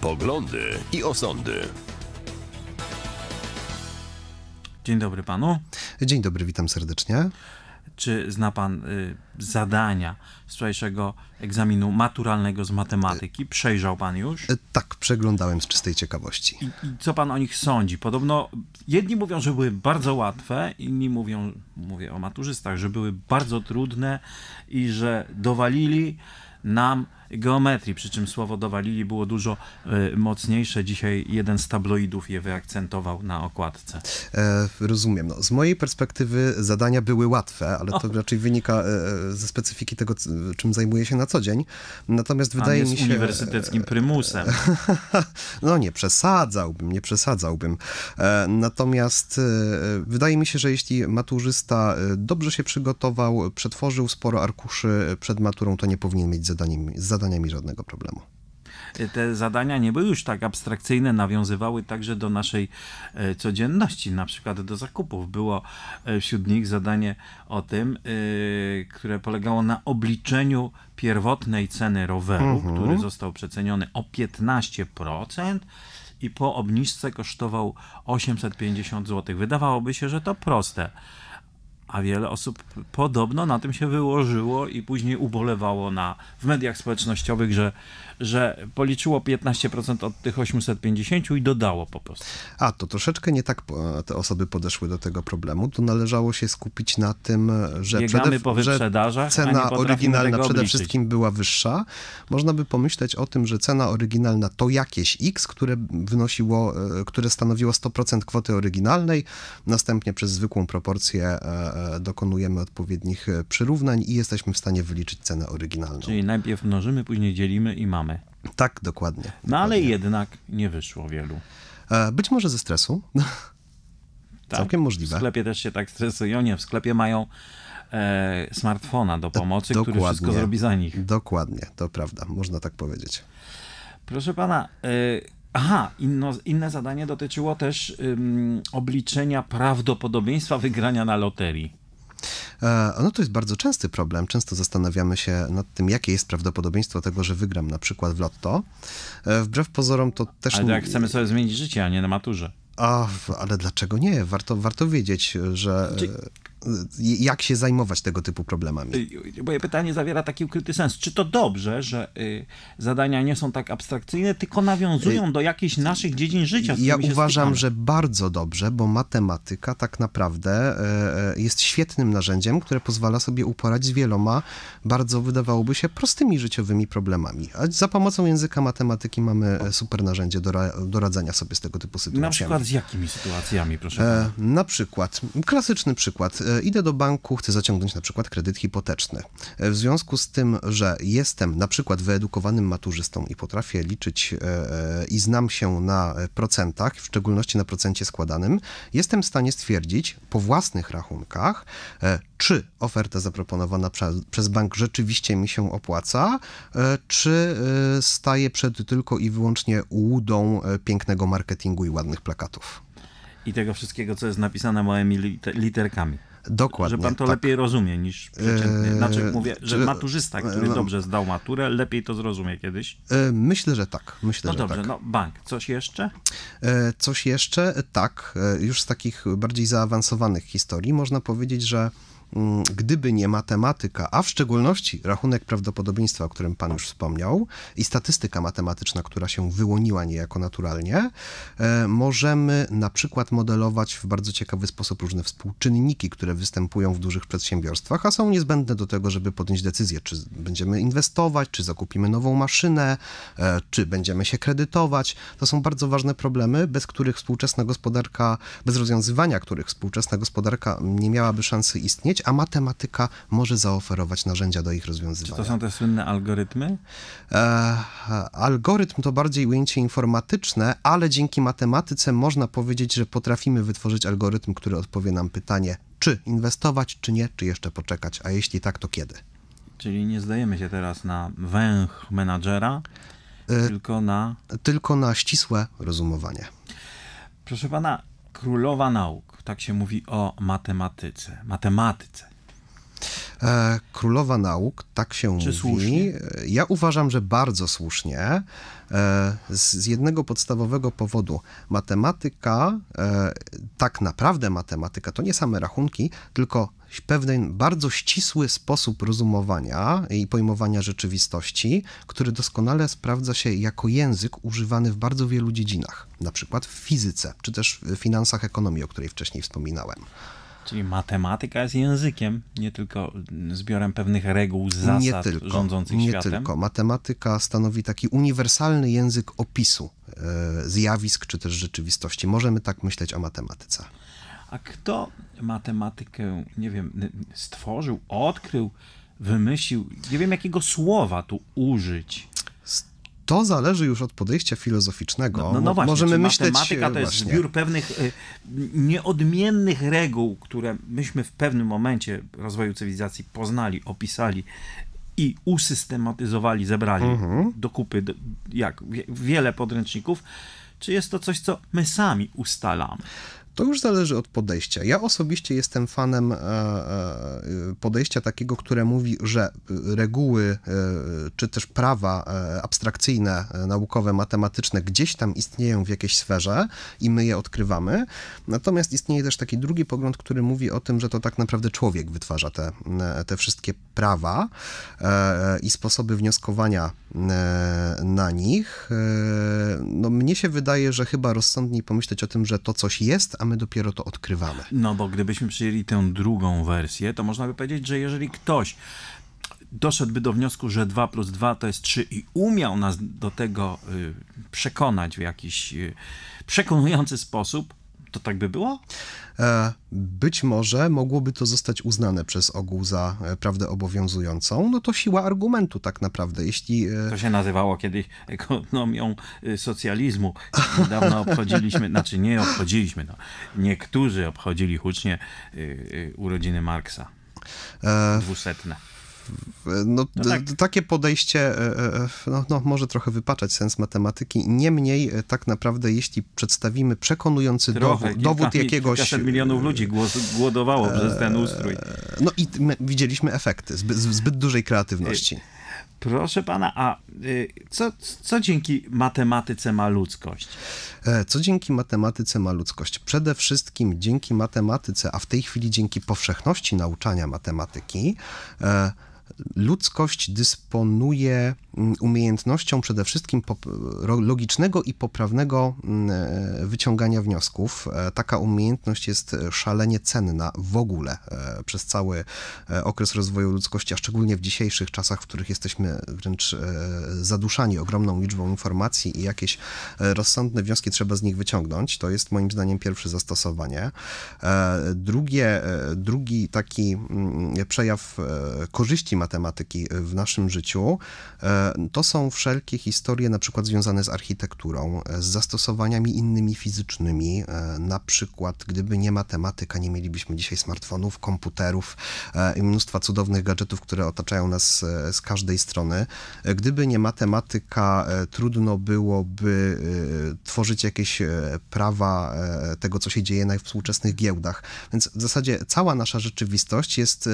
poglądy i osądy. Dzień dobry panu. Dzień dobry, witam serdecznie. Czy zna pan y, zadania z wczorajszego egzaminu maturalnego z matematyki? Przejrzał pan już? E, tak, przeglądałem z czystej ciekawości. I, I, co pan o nich sądzi? Podobno jedni mówią, że były bardzo łatwe, inni mówią, mówię o maturzystach, że były bardzo trudne i że dowalili nam geometrii, przy czym słowo dowalili było dużo y, mocniejsze. Dzisiaj jeden z tabloidów je wyakcentował na okładce. E, rozumiem. No, z mojej perspektywy zadania były łatwe, ale to o. raczej wynika e, ze specyfiki tego, czym zajmuję się na co dzień. Natomiast wydaje mi się... uniwersyteckim e, prymusem. no nie przesadzałbym, nie przesadzałbym. E, natomiast e, wydaje mi się, że jeśli maturzysta dobrze się przygotował, przetworzył sporo arkuszy przed maturą, to nie powinien mieć zadania zadaniami żadnego problemu. Te zadania nie były już tak abstrakcyjne, nawiązywały także do naszej e, codzienności, na przykład do zakupów. Było e, wśród nich zadanie o tym, e, które polegało na obliczeniu pierwotnej ceny roweru, mhm. który został przeceniony o 15% i po obniżce kosztował 850 zł. Wydawałoby się, że to proste a wiele osób podobno na tym się wyłożyło i później ubolewało na, w mediach społecznościowych, że, że policzyło 15% od tych 850 i dodało po prostu. A to troszeczkę nie tak te osoby podeszły do tego problemu. To należało się skupić na tym, że, przede, po że cena oryginalna przede obliczyć. wszystkim była wyższa. Można by pomyśleć o tym, że cena oryginalna to jakieś X, które wynosiło, e, które stanowiło 100% kwoty oryginalnej, następnie przez zwykłą proporcję e, E, dokonujemy odpowiednich e, przyrównań i jesteśmy w stanie wyliczyć cenę oryginalną. Czyli najpierw mnożymy, później dzielimy i mamy. Tak, dokładnie. No dokładnie. ale jednak nie wyszło wielu. E, być może ze stresu. Tak. Całkiem możliwe. W sklepie też się tak stresują. Nie, w sklepie mają e, smartfona do pomocy, dokładnie. który wszystko zrobi za nich. Dokładnie, to prawda, można tak powiedzieć. Proszę pana, Aha, inno, inne zadanie dotyczyło też ym, obliczenia prawdopodobieństwa wygrania na loterii. E, no to jest bardzo częsty problem. Często zastanawiamy się nad tym, jakie jest prawdopodobieństwo tego, że wygram na przykład w lotto. E, wbrew pozorom to też... Ale jak chcemy sobie zmienić życie, a nie na maturze. A, ale dlaczego nie? Warto, warto wiedzieć, że... Y, jak się zajmować tego typu problemami. Y, y, moje pytanie zawiera taki ukryty sens. Czy to dobrze, że zadania nie są tak abstrakcyjne, tylko nawiązują do jakichś naszych dziedzin życia? Ja uważam, że bardzo dobrze, bo matematyka tak naprawdę e, e, jest świetnym narzędziem, które pozwala sobie uporać z wieloma bardzo, wydawałoby się, prostymi życiowymi problemami. A za pomocą języka matematyki mamy e, super narzędzie do, do radzenia sobie z tego typu sytuacjami. Na przykład z jakimi sytuacjami, proszę? E, na przykład, klasyczny przykład E, idę do banku, chcę zaciągnąć na przykład kredyt hipoteczny. E, w związku z tym, że jestem na przykład wyedukowanym maturzystą i potrafię liczyć e, i znam się na procentach, w szczególności na procencie składanym, jestem w stanie stwierdzić po własnych rachunkach, czy oferta zaproponowana przez bank rzeczywiście mi się opłaca, czy staje przed tylko i wyłącznie łudą pięknego marketingu i ładnych plakatów. I tego wszystkiego, co jest napisane małymi literkami. Dokładnie. Że pan to tak. lepiej rozumie niż przeciętny. Eee, znaczy mówię, że maturzysta, który no- dobrze zdał maturę, lepiej to zrozumie kiedyś. Eee, myślę, że tak. Myślę, no dobrze, tak. no bank. Coś jeszcze? Eee, coś jeszcze? Tak. Już z takich bardziej zaawansowanych historii można powiedzieć, że Mm, gdyby nie matematyka, a w szczególności rachunek prawdopodobieństwa, o którym Pan już wspomniał, i statystyka matematyczna, która się wyłoniła niejako naturalnie, e, możemy na przykład modelować w bardzo ciekawy sposób różne współczynniki, które występują w dużych przedsiębiorstwach, a są niezbędne do tego, żeby podjąć decyzję, czy będziemy inwestować, czy zakupimy nową maszynę, e, czy będziemy się kredytować. To są bardzo ważne problemy, bez których współczesna gospodarka, bez rozwiązywania których współczesna gospodarka nie miałaby szansy istnieć a matematyka może zaoferować narzędzia do ich rozwiązywania. Czy to są te słynne algorytmy? E, algorytm to bardziej ujęcie informatyczne, ale dzięki matematyce można powiedzieć, że potrafimy wytworzyć algorytm, który odpowie nam pytanie, czy inwestować, czy nie, czy jeszcze poczekać, a jeśli tak, to kiedy. Czyli nie zdajemy się teraz na węch menadżera, e, tylko na... Tylko na ścisłe rozumowanie. Proszę pana, królowa nauk tak się mówi o matematyce. Matematyce. E, Królowa nauk, tak się Czy mówi. Słusznie? Ja uważam, że bardzo słusznie. E, z, z, jednego podstawowego powodu. Matematyka, e, tak naprawdę matematyka, to nie same rachunki, tylko pewien bardzo ścisły sposób rozumowania i pojmowania rzeczywistości, który doskonale sprawdza się jako język używany w bardzo wielu dziedzinach, na przykład w fizyce, czy też w finansach ekonomii, o której wcześniej wspominałem. Czyli matematyka jest językiem, nie tylko zbiorem pewnych reguł, zasad nie tylko, rządzących nie światem. Nie tylko. Matematyka stanowi taki uniwersalny język opisu e, zjawisk czy też rzeczywistości. Możemy tak myśleć o matematyce. A kto matematykę, nie wiem, stworzył, odkrył, wymyślił? Nie wiem, jakiego słowa tu użyć to zależy już od podejścia filozoficznego. No, no, no właśnie, Możemy myśleć, matematyka to jest właśnie. zbiór pewnych y, nieodmiennych reguł, które myśmy w pewnym momencie rozwoju cywilizacji poznali, opisali i usystematyzowali, zebrali mhm. do kupy, do, jak wiele podręczników. Czy jest to coś, co my sami ustalamy? To już zależy od podejścia. Ja osobiście jestem fanem e, e, podejścia takiego, które mówi, że e, reguły czy też prawa abstrakcyjne, naukowe, matematyczne gdzieś tam istnieją w jakiejś sferze i my je odkrywamy. Natomiast istnieje też taki drugi pogląd, który mówi o tym, że to tak naprawdę człowiek wytwarza te, te wszystkie prawa i sposoby wnioskowania na nich. No, mnie się wydaje, że chyba rozsądniej pomyśleć o tym, że to coś jest, a my dopiero to odkrywamy. No bo gdybyśmy przyjęli tę drugą wersję, to można by powiedzieć, że jeżeli ktoś doszedłby do wniosku, że 2 plus 2 to jest 3 i umiał nas do tego y, przekonać w jakiś y, przekonujący sposób, to tak by było? E, być może mogłoby to zostać uznane przez ogół za e, prawdę obowiązującą, no to siła argumentu tak naprawdę. Jeśli... E, to się nazywało kiedyś ekonomią socjalizmu. Niedawno obchodziliśmy, znaczy nie obchodziliśmy, no. niektórzy obchodzili hucznie urodziny Marksa. Dwusetne no, no tak. takie podejście e, e, e, no, no, może trochę wypaczać sens matematyki. Niemniej tak naprawdę, jeśli przedstawimy przekonujący trochę, dowód, kilka, dowód jakiegoś... Kilkaset milionów ludzi głodowało e, przez ten ustrój. No i widzieliśmy efekty zbyt, zbyt dużej kreatywności. Proszę pana, a co, co dzięki matematyce ma ludzkość? Co dzięki matematyce ma ludzkość? Przede wszystkim dzięki matematyce, a w tej chwili dzięki powszechności nauczania matematyki, e, ludzkość dysponuje mm, umiejętnością przede wszystkim logicznego i poprawnego mm, e, wyciągania wniosków. E, taka umiejętność jest szalenie cenna w ogóle e, przez cały okres rozwoju ludzkości, a szczególnie w dzisiejszych czasach, w których jesteśmy wręcz zaduszani ogromną liczbą informacji i jakieś rozsądne wnioski trzeba z nich wyciągnąć. To jest moim zdaniem pierwsze zastosowanie. Drugie, drugi taki mm, przejaw korzyści matematyki w naszym życiu, e, to są wszelkie historie na przykład związane z architekturą, e, z zastosowaniami innymi fizycznymi. E, na przykład, gdyby nie matematyka, nie mielibyśmy dzisiaj smartfonów, komputerów i mnóstwa cudownych gadżetów, które otaczają nas z każdej strony. Gdyby nie matematyka, trudno byłoby tworzyć jakieś prawa tego, co się dzieje na współczesnych giełdach. Więc w zasadzie cała nasza rzeczywistość jest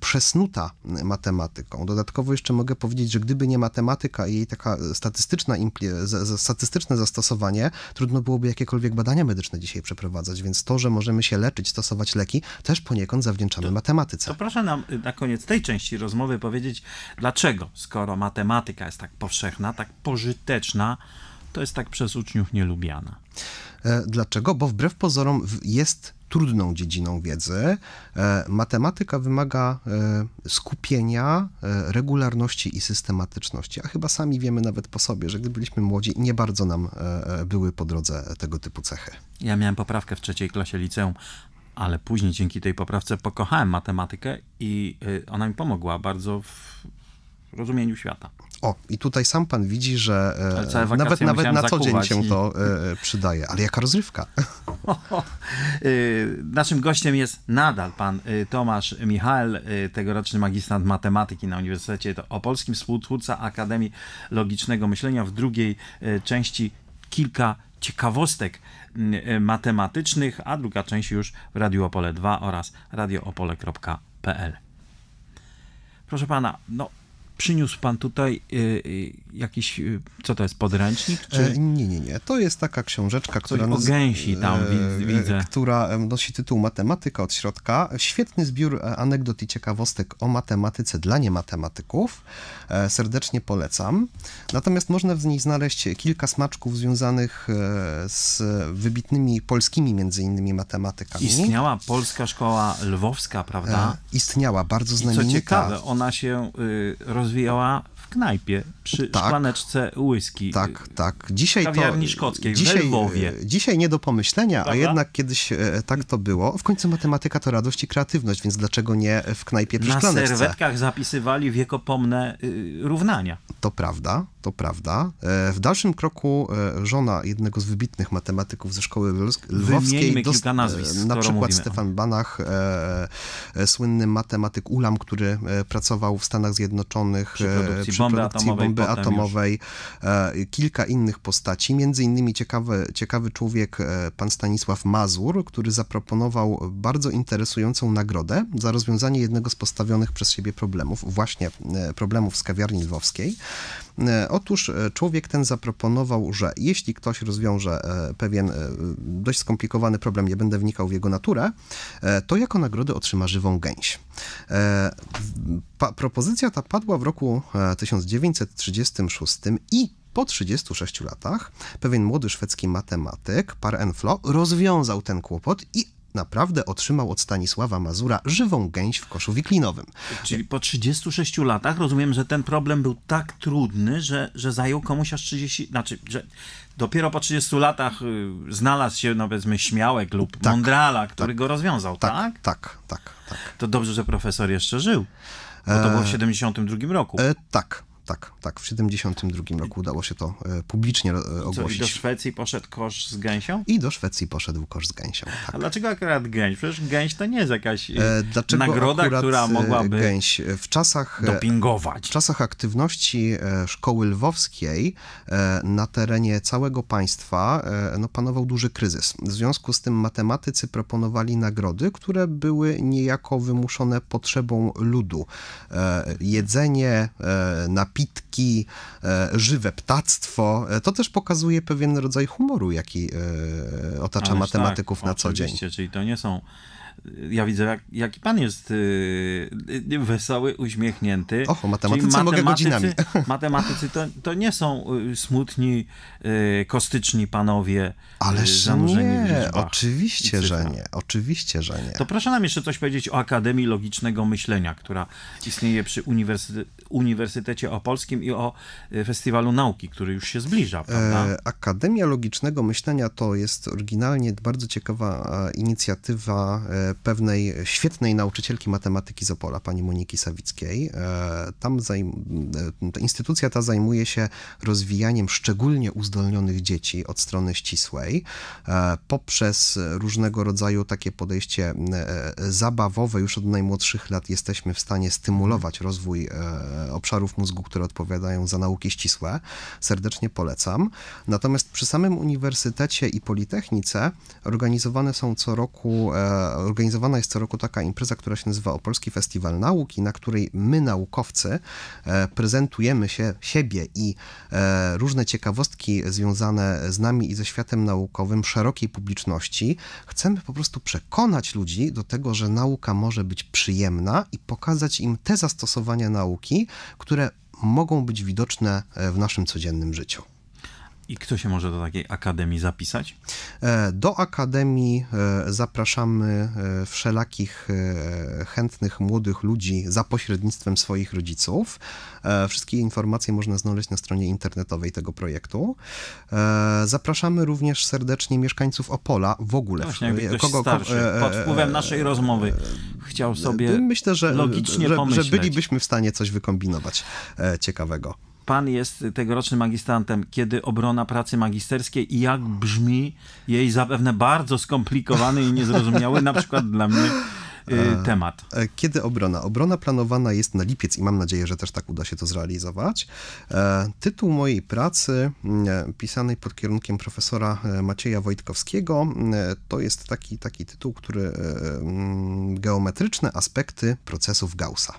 przesnuta matematyką. Dodatkowo jeszcze mogę powiedzieć, że gdyby nie matematyka i jej taka statystyczna statystyczne zastosowanie, trudno byłoby jakiekolwiek badania medyczne dzisiaj przeprowadzać, więc to, że możemy się leczyć, stosować leki, też poniekąd zawdzięczamy to, matematyce. To proszę nam y, na koniec tej części rozmowy powiedzieć, dlaczego, skoro matematyka jest tak powszechna, tak pożyteczna, to jest tak przez uczniów nielubiana. E, dlaczego? Bo wbrew pozorom jest trudną dziedziną wiedzy. E, matematyka wymaga e, skupienia, regularności i systematyczności. A chyba sami wiemy nawet po sobie, że gdy byliśmy młodzi, nie bardzo nam były po drodze tego typu cechy. Ja miałem poprawkę w trzeciej klasie liceum, ale później dzięki tej poprawce pokochałem matematykę i y, ona mi pomogła bardzo w rozumieniu świata. O, i tutaj sam pan widzi, że e, nawet, nawet na co dzień się i... to e, e, przydaje, ale jaka rozrywka. Y, naszym gościem jest nadal pan y, Tomasz Michał, y, tegoroczny magistrant matematyki na Uniwersytecie Opolskim, współtwórca Akademii Logicznego Myślenia. W drugiej części kilka ciekawostek matematycznych, a druga część już w Radio Opole 2 oraz radioopole.pl. Proszę pana, no przyniósł pan tutaj y, y, jakiś, y, co to jest, podręcznik? E, czy... Nie, nie, nie. To jest taka książeczka, Coś która... Coś gęsi tam e, widzę. E, która nosi tytuł Matematyka od środka. Świetny zbiór anegdot i ciekawostek o matematyce dla niematematyków. Serdecznie polecam. Natomiast można w niej znaleźć kilka smaczków związanych z wybitnymi polskimi, między innymi matematykami. Istniała polska szkoła lwowska, prawda? Istniała, bardzo znamienita. I co ciekawe, ona się rozwijała rozwijała w knajpie przy tak, szklaneczce whisky. Tak, tak. Dzisiaj to, szkockiej dzisiaj, w Lwowie. E, dzisiaj nie do pomyślenia, a jednak kiedyś e, tak to było. W końcu matematyka to radość i kreatywność, więc dlaczego nie w knajpie przy Na szklaneczce? Na serwetkach zapisywali wiekopomne y, równania. To prawda. To prawda. E, w dalszym kroku e, żona jednego z wybitnych matematyków ze szkoły lwowskiej, dos, nazwisk, e, na przykład Stefan Banach, e, e, słynny matematyk Ulam, który pracował w Stanach Zjednoczonych przy produkcji, przy produkcji bomby atomowej. Bomby atomowej. kilka innych postaci, między innymi ciekawy, ciekawy człowiek, pan Stanisław Mazur, który zaproponował bardzo interesującą nagrodę za rozwiązanie jednego z postawionych przez siebie problemów, właśnie problemów z kawiarni lwowskiej. E, otóż e, człowiek ten zaproponował, że jeśli ktoś rozwiąże e, pewien dość skomplikowany problem, nie będę wnikał w jego naturę, to jako nagrodę otrzyma żywą gęś. Pa, propozycja ta padła w roku 1936 i po 36 latach pewien młody szwedzki matematyk, Par rozwiązał ten kłopot i naprawdę otrzymał od Stanisława Mazura żywą gęś w koszu wiklinowym. Czyli po 36 latach rozumiem, że ten problem był tak trudny, że, że zajął komuś aż 30, znaczy, że dopiero po 30 latach y, znalazł się, no powiedzmy, Śmiałek lub tak, który tak, go rozwiązał, tak? Tak, tak, tak. tak. To dobrze, że profesor jeszcze żył, bo to e, było w 72 roku. E, tak. Tak, tak. W 72 roku udało się to e, publicznie ogłosić. E, I, co, I do Szwecji poszedł kosz z gęsią? I do Szwecji poszedł kosz z gęsią. Tak. A dlaczego akurat gęś? Przecież gęś to nie jest jakaś e, nagroda, która e, mogłaby gęś? W czasach, dopingować. W czasach aktywności szkoły lwowskiej na terenie całego państwa no, panował duży kryzys. W związku z tym matematycy proponowali nagrody, które były niejako wymuszone potrzebą ludu. Jedzenie, na napitki, e, żywe ptactwo. E, to też pokazuje pewien rodzaj humoru, jaki e, otacza Ależ tak, matematyków tak, na co dzień. Czyli to nie są ja widzę, jak, jaki pan jest y, y, wesoły, uśmiechnięty. Och, matematycy, matematycy mogę godzinami. Matematycy to, to nie są y, smutni, kostyczni panowie Ależ yy, nie, oczywiście, że nie. Oczywiście, że nie. To proszę nam jeszcze coś powiedzieć o Akademii Logicznego Myślenia, która istnieje przy Uniwersy Uniwersytecie Opolskim i o Festiwalu Nauki, który już się zbliża, e, prawda? Akademia Logicznego Myślenia to jest oryginalnie bardzo ciekawa e, inicjatywa e, pewnej świetnej nauczycielki matematyki z Opola, pani Moniki Sawickiej. E, tam e, instytucja ta zajmuje się rozwijaniem szczególnie uzdolnionych dzieci od strony ścisłej e, poprzez różnego rodzaju takie podejście zabawowe już od najmłodszych lat jesteśmy w stanie stymulować rozwój obszarów mózgu, które odpowiadają za nauki ścisłe. Serdecznie polecam. Natomiast przy samym uniwersytecie i politechnice organizowane są co roku organizowana jest co roku taka impreza, która się nazywa Opolski Festiwal Nauki, na której my, naukowcy, e, prezentujemy się, siebie i e, różne ciekawostki związane z nami i ze światem naukowym szerokiej publiczności. Chcemy po prostu przekonać ludzi do tego, że nauka może być przyjemna i pokazać im te zastosowania nauki, które mogą być widoczne e, w naszym codziennym życiu. I kto się może do takiej akademii zapisać? E, do akademii e, zapraszamy e, wszelakich chętnych młodych ludzi za pośrednictwem swoich rodziców. Wszystkie informacje można znaleźć na stronie internetowej tego projektu. Zapraszamy również serdecznie mieszkańców Opola w ogóle. Właśnie, jakby ktoś kogo, starszy, pod wpływem naszej rozmowy chciał sobie myślę, że, logicznie że, że bylibyśmy w stanie coś wykombinować ciekawego. Pan jest tegorocznym magistrantem, kiedy obrona pracy magisterskiej i jak brzmi jej zapewne bardzo skomplikowany i niezrozumiały, na przykład dla mnie, y, e, temat. E, kiedy obrona? Obrona planowana jest na lipiec i mam nadzieję, że też tak uda się to zrealizować. E, tytuł mojej pracy, mm, pisanej pod kierunkiem profesora Macieja Wojtkowskiego, mm, to jest taki, taki tytuł, który mm, geometryczne aspekty procesów Gaussa.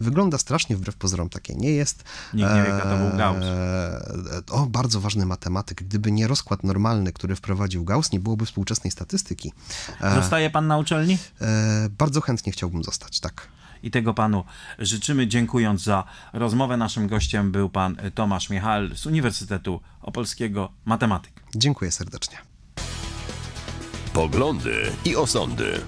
Wygląda strasznie, wbrew pozorom takie nie jest. Nikt nie wie, kto to był eee, Gauss. E, o, bardzo ważny matematyk. Gdyby nie rozkład normalny, który wprowadził Gauss, nie byłoby współczesnej statystyki. Eee, Zostaje pan na uczelni? E, bardzo chętnie chciałbym zostać, tak i tego panu życzymy, dziękując za rozmowę. Naszym gościem był pan Tomasz Michal z Uniwersytetu Opolskiego, matematyk. Dziękuję serdecznie. Poglądy i osądy.